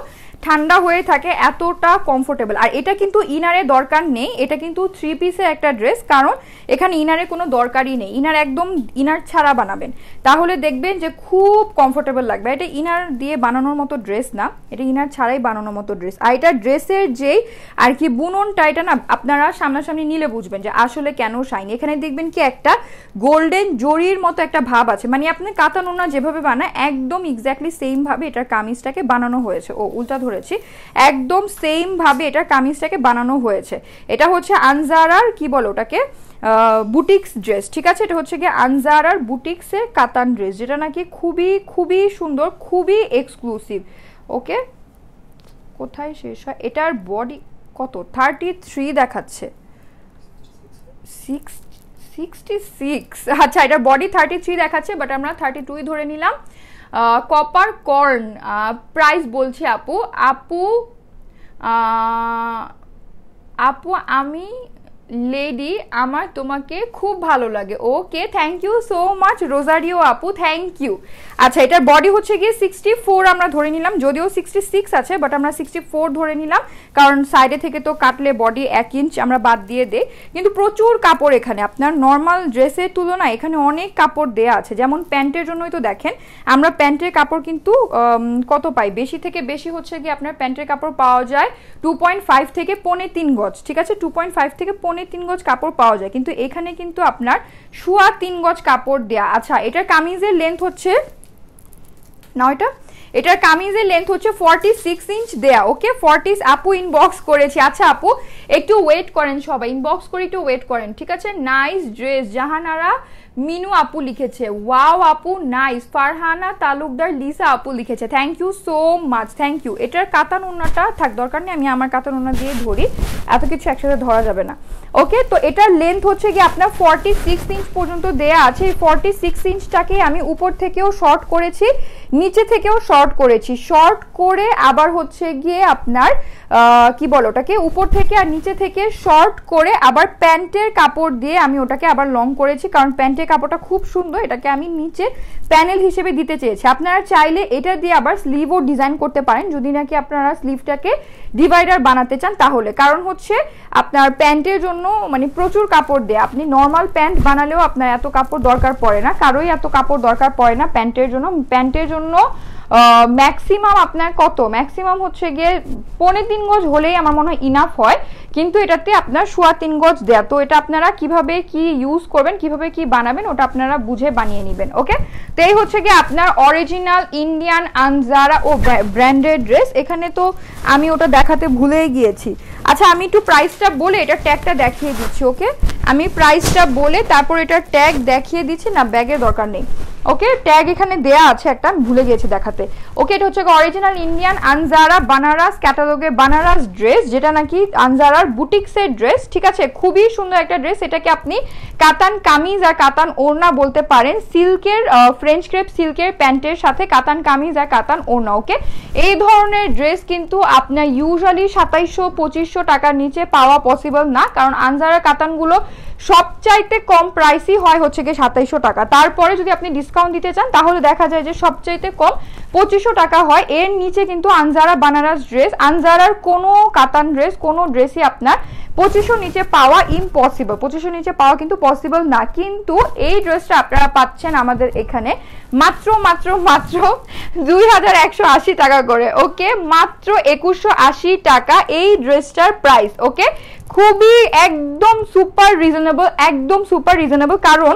ঠান্ডা হয়ে থাকে এতটা কমফোর্টেবল আর এটা কিন্তু ইনারে দরকার নেই এটা কিন্তু থ্রি পিসের একটা ড্রেস কারণ এখানে ইনারে কোনো দরকারই নেই ইনার একদম ইনার ছাড়া বানাবেন তাহলে দেখবেন যে খুব কমফোর্টেবল লাগবে এটা ইনার দিয়ে বানানোর মতো ড্রেস না এটা ইনার ছাড়াই বানানোর মতো ড্রেস আর এটা ড্রেসের যেই আর কি বুননটা এটা না আপনারা সামনাসামনি নিলে বুঝবেন যে আসলে কেন শাইন এখানে দেখবেন কি একটা গোল্ডেন জরির মতো একটা ভাব আছে মানে আপনি না যেভাবে বানায় একদম এক্স্যাক্টলি সেমভাবে এটার কামিজটাকে বানানো হয়েছে ও উল্টা ধরেছি একদম সেমভাবে এটা কামিজটাকে বানানো হয়েছে এটা হচ্ছে আনজারার কি বলো ওটাকে বুটিক্স ড্রেস ঠিক আছে এটা হচ্ছে গিয়ে আনজারার বুটিক্সের কাতান ড্রেস যেটা নাকি খুবই খুবই সুন্দর খুবই এক্সক্লুসিভ ওকে কোথায় শেষ হয় এটার বডি কত থার্টি থ্রি দেখাচ্ছে সিক্স সিক্সটি সিক্স আচ্ছা এটা বডি থার্টি থ্রি দেখাচ্ছে বাট আমরা থার্টি টুই ধরে নিলাম কপার কর্ন প্রাইস বলছি আপু আপু আপু আমি লেডি আমার তোমাকে খুব ভালো লাগে okay thank you so much Rozario আপু থ্যাংক ইউ আচ্ছা এটার বডি হচ্ছে গিয়ে সিক্সটি ফোর আমরা ধরে নিলাম যদিও সিক্সটি সিক্স আছে বাট আমরা সিক্সটি ফোর ধরে নিলাম কারণ সাইডে থেকে তো কাটলে বডি এক ইঞ্চ আমরা বাদ দিয়ে দেই কিন্তু প্রচুর কাপড় এখানে আপনার নর্মাল ড্রেসের তুলনায় এখানে অনেক কাপড় দেয়া আছে যেমন প্যান্টের জন্যই তো দেখেন আমরা প্যান্টের কাপড় কিন্তু কত পাই বেশি থেকে বেশি হচ্ছে গিয়ে আপনার প্যান্টের কাপড় পাওয়া যায় টু পয়েন্ট ফাইভ থেকে পনে তিন গজ ঠিক আছে টু পয়েন্ট ফাইভ থেকে পনেরো দশমিক তিন গজ কাপড় পাওয়া যায় কিন্তু এখানে কিন্তু আপনার শুয়া তিন গজ কাপড় দেয়া আচ্ছা এটার কামিজের লেন্থ হচ্ছে না নয়টা এটার কামিজের লেন্থ হচ্ছে ফর্টি সিক্স ইঞ্চ দেয়া ওকে ফর্টি আপু ইনবক্স করেছি আচ্ছা আপু একটু ওয়েট করেন সবাই ইনবক্স করে একটু ওয়েট করেন ঠিক আছে নাইস ড্রেস জাহানারা মিনু আপু লিখেছে ওয়াও আপু নাইস ফারহানা তালুকদার লিসা আপু লিখেছে thank you so much thank you এটার কাতান ওনাটা থাক দরকার নেই আমি আমার কাতান ওনা দিয়ে ধরি এত কিছু একসাথে ধরা যাবে না ওকে তো এটার লেন্থ হচ্ছে গিয়ে আপনার ফর্টি সিক্স ইঞ্চ পর্যন্ত দেয়া আছে এই ফর্টি সিক্স ইঞ্চটাকে আমি উপর থেকেও শর্ট করেছি নিচে থেকেও শর্ট করেছি শর্ট করে আবার হচ্ছে গিয়ে আপনার কি বলো ওটাকে উপর থেকে আর নিচে থেকে শর্ট করে আবার প্যান্টের কাপড় দিয়ে আমি ওটাকে আবার লং করেছি কারণ প্যান্টের কাপড়টা খুব সুন্দর এটাকে আমি নিচে প্যানেল হিসেবে দিতে চেয়েছি আপনারা চাইলে এটা দিয়ে আবার স্লিভও ডিজাইন করতে পারেন যদি নাকি আপনারা স্লিভটাকে ডিভাইডার বানাতে চান তাহলে কারণ হচ্ছে আপনার প্যান্টের জন্য মানে প্রচুর কাপড় দেয় আপনি নর্মাল প্যান্ট বানালেও আপনার এত কাপড় দরকার পড়ে না কারোই এত কাপড় দরকার পড়ে না প্যান্টের জন্য প্যান্টের জন্য জন্য ম্যাক্সিমাম আপনার কত ম্যাক্সিমাম হচ্ছে গিয়ে পৌনে তিন গজ হলেই আমার মনে হয় ইনাফ হয় কিন্তু এটাতে আপনার সোয়া তিন গজ দেয়া তো এটা আপনারা কিভাবে কি ইউজ করবেন কিভাবে কি বানাবেন ওটা আপনারা বুঝে বানিয়ে নেবেন ওকে তো এই হচ্ছে গিয়ে আপনার অরিজিনাল ইন্ডিয়ান আনজারা ও ব্র্যান্ডেড ড্রেস এখানে তো আমি ওটা দেখাতে ভুলে গিয়েছি আচ্ছা আমি একটু প্রাইসটা বলে এটা ট্যাগটা দেখিয়ে দিচ্ছি ওকে আমি প্রাইসটা বলে তারপর এটা ট্যাগ দেখিয়ে দিচ্ছি না ব্যাগের দরকার নেই ওকে ট্যাগ এখানে দেয়া আছে একটা ভুলে গিয়েছি দেখাতে ওকে এটা হচ্ছে অরিজিনাল ইন্ডিয়ান আনজারা বানারস ক্যাটালগে বানারস ড্রেস যেটা নাকি আনজারার বুটিক্সের ড্রেস ঠিক আছে খুবই সুন্দর একটা ড্রেস এটাকে আপনি কাতান কামিজ আর কাতান ওড়না বলতে পারেন সিল্কের ফ্রেঞ্চ ক্রেপ সিল্কের প্যান্টের সাথে কাতান কামিজ আর কাতান ওড়না ওকে এই ধরনের ড্রেস কিন্তু আপনার ইউজুয়ালি সাতাইশশো পঁচিশশো টাকার নিচে পাওয়া পসিবল না কারণ আনজারা কাতানগুলো সবচাইতে কম প্রাইসই হয় হচ্ছে গিয়ে সাতাইশশো টাকা তারপরে যদি আপনি ডিসকাউন্ট দিতে চান তাহলে দেখা যায় যে সবচেয়ে সবচাইতে কম পঁচিশশো টাকা হয় এর নিচে কিন্তু আনজারা বানারাস ড্রেস আনজারার কোনো কাতান ড্রেস কোনো ড্রেসই আপনার পঁচিশশো নিচে পাওয়া ইম্পসিবল পঁচিশশো নিচে পাওয়া কিন্তু পসিবল না কিন্তু এই ড্রেসটা আপনারা পাচ্ছেন আমাদের এখানে মাত্র মাত্র মাত্র দুই টাকা করে ওকে মাত্র একুশশো আশি টাকা এই ড্রেসটার প্রাইস ওকে খুবই একদম সুপার রিজনেবল একদম সুপার রিজনেবল কারণ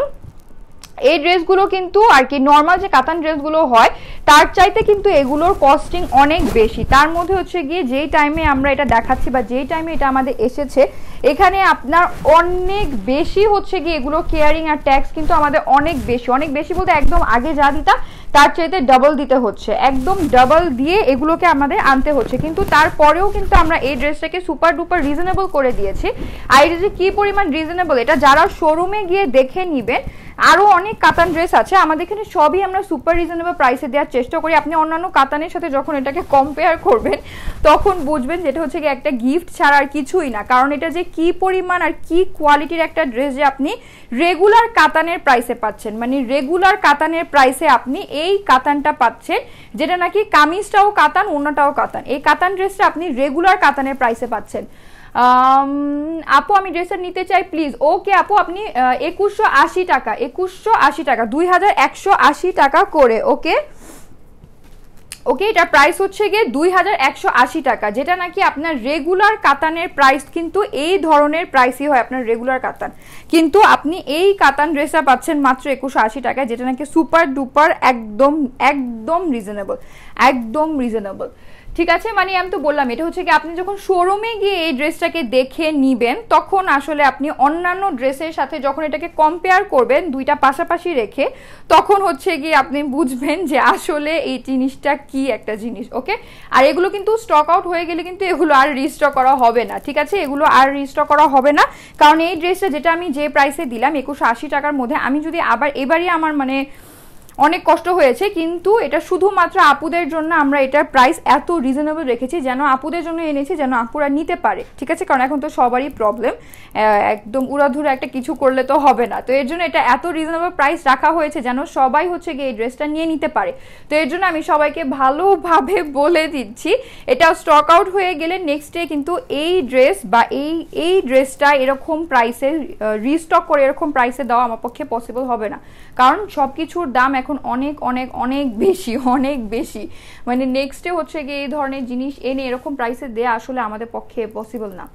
এই ড্রেসগুলো কিন্তু আর কি নর্মাল যে কাতান ড্রেসগুলো হয় তার চাইতে কিন্তু এগুলোর কস্টিং অনেক বেশি তার মধ্যে হচ্ছে গিয়ে যেই টাইমে আমরা এটা দেখাচ্ছি বা যেই টাইমে এটা আমাদের এসেছে এখানে আপনার অনেক বেশি হচ্ছে গিয়ে এগুলো কেয়ারিং আর ট্যাক্স কিন্তু আমাদের অনেক বেশি অনেক বেশি বলতে একদম আগে যা দিতাম তার চাইতে ডাবল দিতে হচ্ছে একদম ডাবল দিয়ে এগুলোকে আমাদের আনতে হচ্ছে কিন্তু তারপরেও কিন্তু আমরা এই ড্রেসটাকে সুপার ডুপার রিজনেবল করে দিয়েছি আর এটা যে কী পরিমাণ রিজনেবল এটা যারা শোরুমে গিয়ে দেখে নেবেন আরও অনেক কাতান ড্রেস আছে আমাদের এখানে সবই আমরা সুপার রিজনেবল প্রাইসে দেওয়ার চেষ্টা করি আপনি অন্যান্য কাতানের সাথে যখন এটাকে কম্পেয়ার করবেন তখন বুঝবেন যেটা হচ্ছে কি একটা গিফট ছাড়া আর কিছুই না কারণ এটা যে কি পরিমাণ আর কি কোয়ালিটির একটা ড্রেস যে আপনি রেগুলার কাতানের প্রাইসে পাচ্ছেন মানে রেগুলার কাতানের প্রাইসে আপনি এই কাতানটা পাচ্ছেন যেটা নাকি কামিজটাও কাতান অন্যটাও কাতান এই কাতান ড্রেসটা আপনি রেগুলার কাতানের প্রাইসে পাচ্ছেন আপু আমি ড্রেসটা নিতে চাই প্লিজ ওকে আপু আপনি একুশশো আশি টাকা একুশশো আশি টাকা দুই হাজার একশো আশি টাকা করে ওকে ওকে এটা প্রাইস হচ্ছে গিয়ে দুই টাকা যেটা নাকি আপনার রেগুলার কাতানের প্রাইস কিন্তু এই ধরনের প্রাইসই হয় আপনার রেগুলার কাতান কিন্তু আপনি এই কাতান ড্রেসটা পাচ্ছেন মাত্র একুশো আশি টাকায় যেটা নাকি সুপার ডুপার একদম একদম রিজনেবল একদম রিজনেবল ঠিক আছে মানে আমি তো বললাম এটা হচ্ছে কি আপনি যখন শোরুমে গিয়ে এই ড্রেসটাকে দেখে নিবেন তখন আসলে আপনি অন্যান্য ড্রেসের সাথে যখন এটাকে কম্পেয়ার করবেন দুইটা পাশাপাশি রেখে তখন হচ্ছে গিয়ে আপনি বুঝবেন যে আসলে এই জিনিসটা কি একটা জিনিস ওকে আর এগুলো কিন্তু স্টক আউট হয়ে গেলে কিন্তু এগুলো আর রিস্টক করা হবে না ঠিক আছে এগুলো আর রিস্টক করা হবে না কারণ এই ড্রেসটা যেটা আমি যে প্রাইসে দিলাম একুশো আশি টাকার মধ্যে আমি যদি আবার এবারই আমার মানে অনেক কষ্ট হয়েছে কিন্তু এটা শুধুমাত্র আপুদের জন্য আমরা এটার প্রাইস এত রিজনেবল রেখেছি যেন আপুদের জন্য এনেছি যেন আপুরা নিতে পারে ঠিক আছে কারণ এখন তো সবারই প্রবলেম একদম উড়াধুরা একটা কিছু করলে তো হবে না তো এর জন্য এটা এত রিজনেবল প্রাইস রাখা হয়েছে যেন সবাই হচ্ছে গিয়ে এই ড্রেসটা নিয়ে নিতে পারে তো এর জন্য আমি সবাইকে ভালোভাবে বলে দিচ্ছি এটা স্টক আউট হয়ে গেলে নেক্সট ডে কিন্তু এই ড্রেস বা এই এই ড্রেসটা এরকম প্রাইসে রিস্টক করে এরকম প্রাইসে দেওয়া আমার পক্ষে পসিবল হবে না কারণ সব কিছুর দাম এখন এখন অনেক অনেক অনেক বেশি অনেক বেশি মানে নেক্সটে হচ্ছে গিয়ে এই ধরনের জিনিস এনে এরকম প্রাইসে দেয়া আসলে আমাদের পক্ষে পসিবল না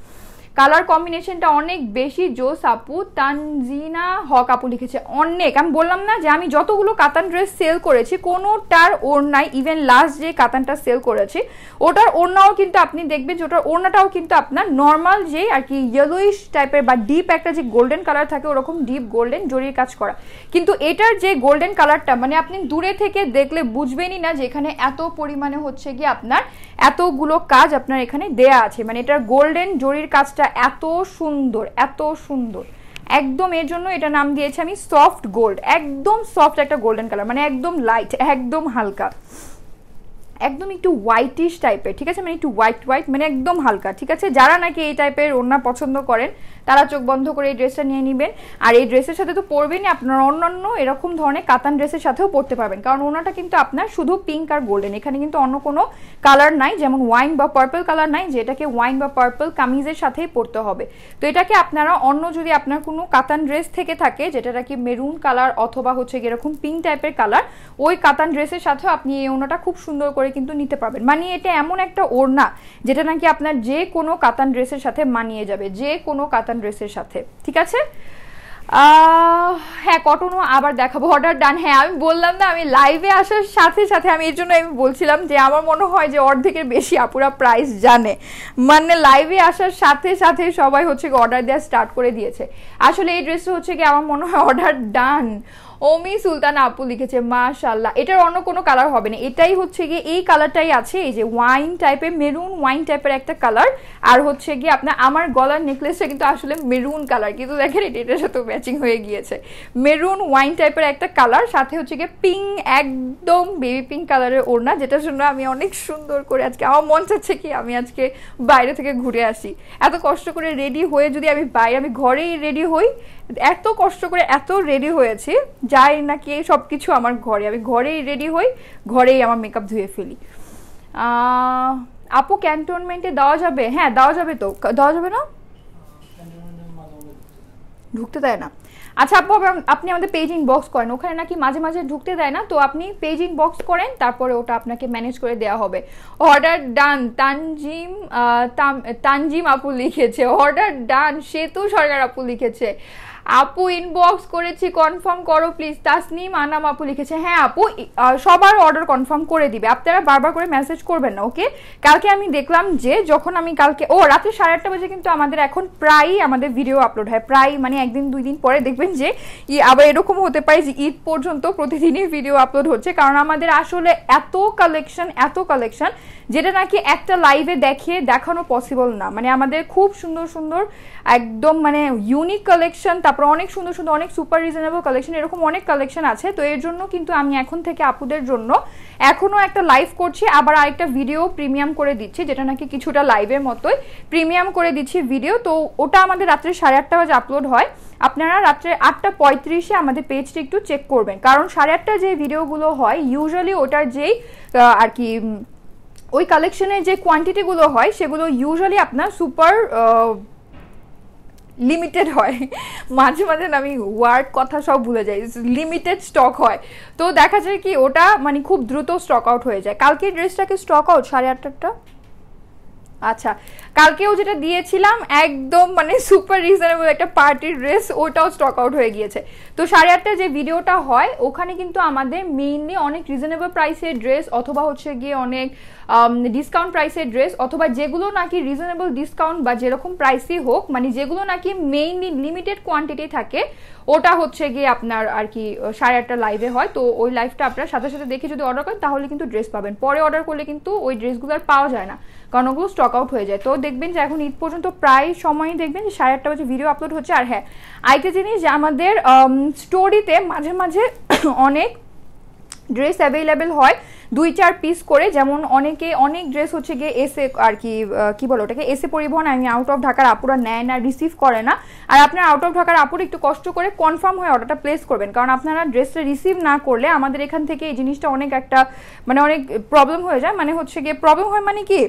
কালার কম্বিনেশনটা অনেক বেশি জোস আপু তানজিনা হক আপু লিখেছে অনেক আমি বললাম না যে আমি যতগুলো কাতান ড্রেস সেল করেছি কোনোটার ওড়নায় ইভেন লাস্ট যে কাতানটা সেল করেছি ওটার ওড়নাও কিন্তু আপনি দেখবেন যে ওটার ওড়নাটাও কিন্তু আপনার নর্মাল যে আর কি ইয়েলোইশ টাইপের বা ডিপ একটা যে গোল্ডেন কালার থাকে ওরকম ডিপ গোল্ডেন জরির কাজ করা কিন্তু এটার যে গোল্ডেন কালারটা মানে আপনি দূরে থেকে দেখলে বুঝবেনই না যে এখানে এত পরিমাণে হচ্ছে গিয়ে আপনার এতগুলো কাজ আপনার এখানে দেয়া আছে মানে এটার গোল্ডেন জরির কাজটা এত সুন্দর এত সুন্দর একদম এর জন্য এটা নাম দিয়েছি আমি সফট গোল্ড একদম সফট একটা গোল্ডেন কালার মানে একদম লাইট একদম হালকা একদম একটু হোয়াইটিশ টাইপের ঠিক আছে মানে একটু হোয়াইট হোয়াইট মানে একদম হালকা ঠিক আছে যারা নাকি এই টাইপের ওড়না পছন্দ করেন তারা চোখ বন্ধ করে এই ড্রেসটা নিয়ে নেবেন আর এই ড্রেসের সাথে তো পরবেনই আপনারা অন্যান্য এরকম ধরনের কাতান ড্রেসের সাথেও পরতে পারবেন কারণ ওনাটা কিন্তু আপনার শুধু পিঙ্ক আর গোল্ডেন এখানে কিন্তু অন্য কোনো কালার নাই যেমন ওয়াইন বা পার্পল কালার নাই যেটাকে ওয়াইন বা পার্পল কামিজের সাথেই পরতে হবে তো এটাকে আপনারা অন্য যদি আপনার কোনো কাতান ড্রেস থেকে থাকে যেটা নাকি মেরুন কালার অথবা হচ্ছে এরকম পিঙ্ক টাইপের কালার ওই কাতান ড্রেসের সাথেও আপনি এই ওনাটা খুব সুন্দর করে কিন্তু নিতে পারবেন মানে এটা এমন একটা ওড়না যেটা নাকি আপনার যে কোনো কাতান ড্রেসের সাথে মানিয়ে যাবে যে কোনো কাতান ড্রেসের সাথে ঠিক আছে হ্যাঁ কটনও আবার দেখাবো অর্ডার ডান হ্যাঁ আমি বললাম না আমি লাইভে আসার সাথে সাথে আমি এর জন্য আমি বলছিলাম যে আমার মনে হয় যে অর্ধেকের বেশি আপুরা প্রাইস জানে মানে লাইভে আসার সাথে সাথে সবাই হচ্ছে অর্ডার দেওয়া স্টার্ট করে দিয়েছে আসলে এই ড্রেসটা হচ্ছে কি আমার মনে হয় অর্ডার ডান ওমি সুলতান আপু লিখেছে মাশাল্লাহ এটার অন্য কোনো কালার হবে না এটাই হচ্ছে গিয়ে এই কালারটাই আছে এই যে ওয়াইন টাইপের মেরুন ওয়াইন টাইপের একটা কালার আর হচ্ছে গিয়ে আপনার আমার গলার নেকলেসটা কিন্তু আসলে মেরুন কালার কিন্তু দেখেন এটা এটার সাথে ম্যাচিং হয়ে গিয়েছে মেরুন ওয়াইন টাইপের একটা কালার সাথে হচ্ছে গিয়ে পিঙ্ক একদম বেবি পিঙ্ক কালারের ওড়না যেটার জন্য আমি অনেক সুন্দর করে আজকে আমার মন চাচ্ছে কি আমি আজকে বাইরে থেকে ঘুরে আসি এত কষ্ট করে রেডি হয়ে যদি আমি বাইরে আমি ঘরেই রেডি হই এত কষ্ট করে এত রেডি হয়েছে যাই নাকি সব কিছু আমার ঘরে আমি ঘরেই রেডি হই ঘরেই আমার মেকআপ ধুয়ে ফেলি আপু ক্যান্টনমেন্টে দেওয়া যাবে হ্যাঁ দেওয়া যাবে তো দেওয়া যাবে না ঢুকতে দেয় না আচ্ছা আপু আপনি আমাদের পেজ বক্স করেন ওখানে নাকি মাঝে মাঝে ঢুকতে দেয় না তো আপনি পেজ বক্স করেন তারপরে ওটা আপনাকে ম্যানেজ করে দেওয়া হবে অর্ডার ডান তানজিম তানজিম আপু লিখেছে অর্ডার ডান সেতু সরকার আপু লিখেছে আপু ইনবক্স করেছি কনফার্ম করো প্লিজ তাসনিম আনাম আপু লিখেছে হ্যাঁ আপু সবার অর্ডার কনফার্ম করে দিবে আপনারা বারবার করে মেসেজ করবেন না ওকে কালকে আমি দেখলাম যে যখন আমি কালকে ও রাতে সাড়ে আটটা বাজে কিন্তু আমাদের এখন প্রায়ই আমাদের ভিডিও আপলোড হয় প্রায় মানে একদিন দুই দিন পরে দেখবেন যে আবার এরকম হতে পারে যে ঈদ পর্যন্ত প্রতিদিনই ভিডিও আপলোড হচ্ছে কারণ আমাদের আসলে এত কালেকশন এত কালেকশন যেটা নাকি একটা লাইভে দেখে দেখানো পসিবল না মানে আমাদের খুব সুন্দর সুন্দর একদম মানে ইউনিক কালেকশন তারপর অনেক সুন্দর সুন্দর অনেক সুপার রিজনেবল কালেকশন এরকম অনেক কালেকশন আছে তো এর জন্য কিন্তু আমি এখন থেকে আপুদের জন্য এখনও একটা লাইভ করছি আবার আরেকটা ভিডিও প্রিমিয়াম করে দিচ্ছি যেটা নাকি কিছুটা লাইভের মতোই প্রিমিয়াম করে দিচ্ছি ভিডিও তো ওটা আমাদের রাত্রে সাড়ে আটটা বাজে আপলোড হয় আপনারা রাত্রে আটটা পঁয়ত্রিশে আমাদের পেজটি একটু চেক করবেন কারণ সাড়ে আটটা যে ভিডিওগুলো হয় ইউজুয়ালি ওটার যেই আর কি ওই কালেকশনের যে কোয়ান্টিটিগুলো হয় সেগুলো ইউজুয়ালি আপনার সুপার লিমিটেড হয় মাঝে মাঝে আমি ওয়ার্ড কথা সব ভুলে যাই লিমিটেড স্টক হয় তো দেখা যায় কি ওটা মানে খুব দ্রুত স্টক আউট হয়ে যায় কালকে ড্রেসটাকে স্টক আউট সাড়ে আটটা আচ্ছা কালকেও যেটা দিয়েছিলাম একদম মানে সুপার রিজনেবল একটা পার্টির ড্রেস ওটাও স্টক আউট হয়ে গিয়েছে তো সাড়ে আটটা যে ভিডিওটা হয় ওখানে কিন্তু আমাদের মেইনলি অনেক রিজনেবল প্রাইসের ড্রেস অথবা হচ্ছে গিয়ে অনেক ডিসকাউন্ট প্রাইসের ড্রেস অথবা যেগুলো নাকি রিজনেবল ডিসকাউন্ট বা যেরকম প্রাইসই হোক মানে যেগুলো নাকি মেইনলি লিমিটেড কোয়ান্টিটি থাকে ওটা হচ্ছে গিয়ে আপনার আর কি সাড়ে আটটা লাইভে হয় তো ওই লাইভটা আপনার সাথে সাথে দেখে যদি অর্ডার করেন তাহলে কিন্তু ড্রেস পাবেন পরে অর্ডার করলে কিন্তু ওই ড্রেসগুলো আর পাওয়া যায় না কারণ ওগুলো স্টক আউট হয়ে যায় তো দেখবেন যে এখন ঈদ পর্যন্ত প্রায় সময়ই দেখবেন যে সাড়ে আটটা বাজে ভিডিও আপলোড হচ্ছে আর হ্যাঁ আরেকটা জিনিস যে আমাদের স্টোরিতে মাঝে মাঝে অনেক ড্রেস অ্যাভেলেবেল হয় দুই চার পিস করে যেমন অনেকে অনেক ড্রেস হচ্ছে গিয়ে এসে আর কি কি বলো ওটাকে এসে পরিবহন আমি আউট অফ ঢাকার আপুরা নেয় না রিসিভ করে না আর আপনার আউট অফ ঢাকার আপুর একটু কষ্ট করে কনফার্ম হয়ে অর্ডারটা প্লেস করবেন কারণ আপনারা ড্রেসটা রিসিভ না করলে আমাদের এখান থেকে এই জিনিসটা অনেক একটা মানে অনেক প্রবলেম হয়ে যায় মানে হচ্ছে গিয়ে প্রবলেম হয় মানে কি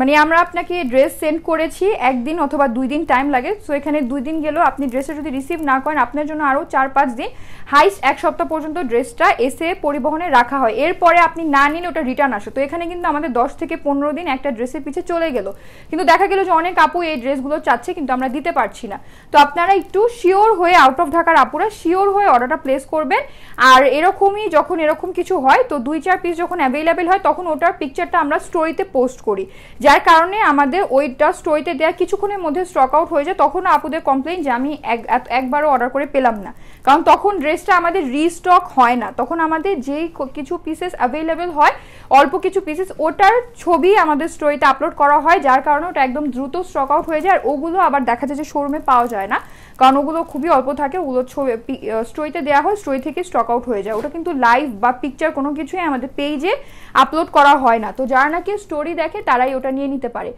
মানে আমরা আপনাকে ড্রেস সেন্ড করেছি একদিন অথবা দুই দিন টাইম লাগে সো এখানে দুই দিন গেলেও আপনি ড্রেসটা যদি রিসিভ না করেন আপনার জন্য আরও চার পাঁচ দিন হাইস্ট এক সপ্তাহ পর্যন্ত ড্রেসটা এসে পরিবহনে রাখা হয় এরপরে পরে আপনি না নিলে ওটা রিটার্ন আসো তো এখানে কিন্তু আমাদের দশ থেকে পনেরো দিন একটা ড্রেসের পিছিয়ে চলে গেল কিন্তু দেখা গেল যে অনেক আপু এই ড্রেসগুলো চাচ্ছে কিন্তু আমরা দিতে পারছি না তো আপনারা একটু শিওর হয়ে আউট অফ ঢাকার আপুরা শিওর হয়ে অর্ডারটা প্লেস করবেন আর এরকমই যখন এরকম কিছু হয় তো দুই চার পিস যখন অ্যাভেলেবেল হয় তখন ওটার পিকচারটা আমরা স্টোরিতে পোস্ট করি যার কারণে আমাদের ওইটা স্টোরিতে দেওয়া কিছুক্ষণের মধ্যে স্টক আউট হয়ে যায় তখন আপুদের কমপ্লেন যে আমি একবারও অর্ডার করে পেলাম না কারণ তখন ড্রেসটা আমাদের রিস্টক হয় না তখন আমাদের যেই কিছু পিসেস অ্যাভেলেবেল হয় অল্প কিছু পিসেস ওটার ছবি আমাদের স্টোরিতে আপলোড করা হয় যার কারণে ওটা একদম দ্রুত স্টক আউট হয়ে যায় আর ওগুলো আবার দেখা যায় যে শোরুমে পাওয়া যায় না কারণ ওগুলো খুবই অল্প থাকে ওগুলো ছবি স্টোরিতে দেওয়া হয় স্টোরি থেকে স্টক আউট হয়ে যায় ওটা কিন্তু লাইভ বা পিকচার কোনো কিছুই আমাদের পেজে আপলোড করা হয় না তো যারা নাকি স্টোরি দেখে তারাই ওটা নিয়ে নিতে পারে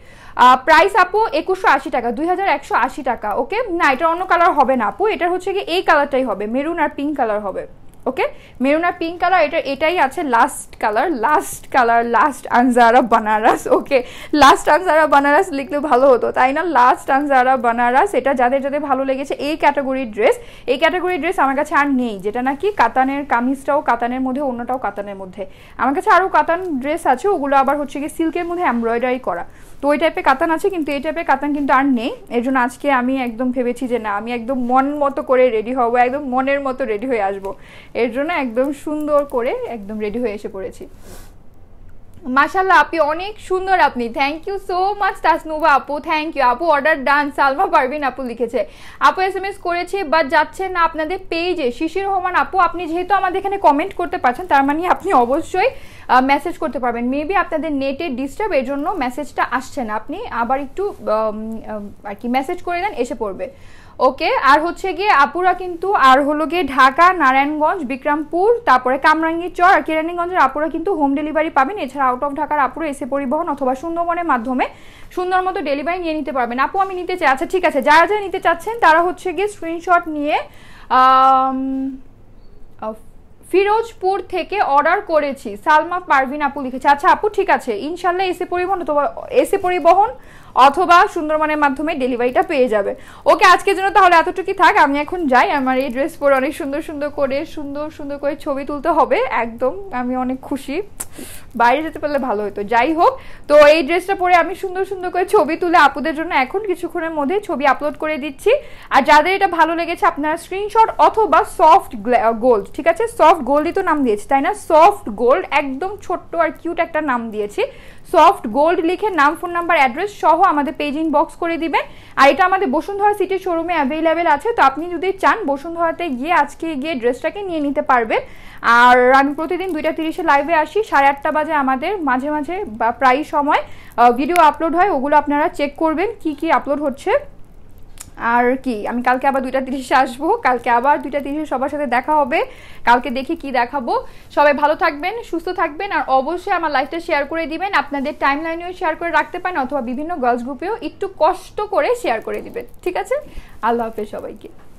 প্রাইস আপু একুশশো আশি টাকা দুই হাজার একশো আশি টাকা ওকে না এটা অন্য কালার হবে না আপু এটা হচ্ছে কি এই কালারটাই হবে মেরুন আর পিঙ্ক কালার হবে ওকে মেরুন আর পিঙ্ক কালার এটা এটাই আছে last colour last colour last Anjara Banaras okay last Anjara Banaras লিখলে ভালো হতো তাই না লাস্ট আনজারা বানারস এটা যাদের যাদের ভালো লেগেছে এই ক্যাটাগরির ড্রেস এই ক্যাটাগরির ড্রেস আমার কাছে আর নেই যেটা নাকি কাতানের কামিজটাও কাতানের মধ্যে অন্যটাও কাতানের মধ্যে আমার কাছে আরও কাতান ড্রেস আছে ওগুলো আবার হচ্ছে গিয়ে সিল্কের মধ্যে এমব্রয়ডারি করা তো ওই টাইপের কাতান আছে কিন্তু এই টাইপের কাতান কিন্তু আর নেই এর জন্য আজকে আমি একদম ভেবেছি যে না আমি একদম মন মতো করে রেডি হবো একদম মনের মতো রেডি হয়ে আসবো এর জন্য একদম সুন্দর করে একদম রেডি হয়ে এসে পড়েছি মাসাল্লাহ আপনি অনেক সুন্দর আপনি thank you so much Tasnuba আপু থ্যাংক ইউ আপু অর্ডার ডান সালমা পারভিন আপু লিখেছে আপু এস এম এস করেছে বাট যাচ্ছে না আপনাদের পেজে শিশির রহমান আপু আপনি যেহেতু আমাদের এখানে কমেন্ট করতে পারছেন তার মানে আপনি অবশ্যই মেসেজ করতে পারবেন মেবি আপনাদের নেটে ডিস্টার্ব এর জন্য মেসেজটা আসছে না আপনি আবার একটু আর কি মেসেজ করে দেন এসে পড়বে ওকে আর হচ্ছে গিয়ে আপুরা কিন্তু আর হলো গিয়ে ঢাকা নারায়ণগঞ্জ বিক্রমপুর তারপরে কামরাঙ্গীরচর আর কেরানীগঞ্জের আপুরা কিন্তু হোম ডেলিভারি পাবেন এছাড়া আউট অফ ঢাকার আপুরা এসে পরিবহন অথবা সুন্দরবনের মাধ্যমে সুন্দর মতো ডেলিভারি নিয়ে নিতে পারবেন আপু আমি নিতে চাই আচ্ছা ঠিক আছে যারা যারা নিতে চাচ্ছেন তারা হচ্ছে গিয়ে স্ক্রিনশট নিয়ে ফিরোজপুর থেকে অর্ডার করেছি সালমা পারভিন আপু লিখেছে আচ্ছা আপু ঠিক আছে ইনশাল্লাহ এসে পরিবহন অথবা এসে পরিবহন অথবা সুন্দরবনের মাধ্যমে ডেলিভারিটা পেয়ে যাবে ওকে আজকের জন্য তাহলে এতটুকুই থাক আমি এখন যাই আমার এই ড্রেস পরে অনেক সুন্দর সুন্দর করে সুন্দর সুন্দর করে ছবি তুলতে হবে একদম আমি অনেক খুশি বাইরে যেতে পারলে ভালো হতো যাই হোক তো এই ড্রেসটা পরে আমি সুন্দর সুন্দর করে ছবি তুলে আপুদের জন্য এখন কিছুক্ষণের মধ্যে ছবি আপলোড করে দিচ্ছি আর যাদের এটা ভালো লেগেছে আপনারা স্ক্রিনশট অথবা সফট গোল্ড ঠিক আছে সফট গোল্ডই তো নাম দিয়েছি তাই না সফট গোল্ড একদম ছোট্ট আর কিউট একটা নাম দিয়েছি সফট গোল্ড লিখে নাম ফোন নাম্বার অ্যাড্রেস সহ আমাদের পেজ ইনবক্স করে দিবেন আর এটা আমাদের বসুন্ধরা সিটির শোরুমে অ্যাভেলেবেল আছে তো আপনি যদি চান বসুন্ধরাতে গিয়ে আজকে গিয়ে ড্রেসটাকে নিয়ে নিতে পারবেন আর আমি প্রতিদিন দুইটা তিরিশে লাইভে আসি সাড়ে আটটা বাজে আমাদের মাঝে মাঝে বা প্রায় সময় ভিডিও আপলোড হয় ওগুলো আপনারা চেক করবেন কি কি আপলোড হচ্ছে আর কি আমি কালকে আবার দুইটা তিরিশে আসবো কালকে আবার দুইটা তিরিশে সবার সাথে দেখা হবে কালকে দেখি কি দেখাবো সবাই ভালো থাকবেন সুস্থ থাকবেন আর অবশ্যই আমার লাইফটা শেয়ার করে দিবেন আপনাদের টাইম লাইনেও শেয়ার করে রাখতে পারেন অথবা বিভিন্ন গার্লস গ্রুপেও একটু কষ্ট করে শেয়ার করে দিবেন ঠিক আছে আল্লাহ হাফেজ সবাইকে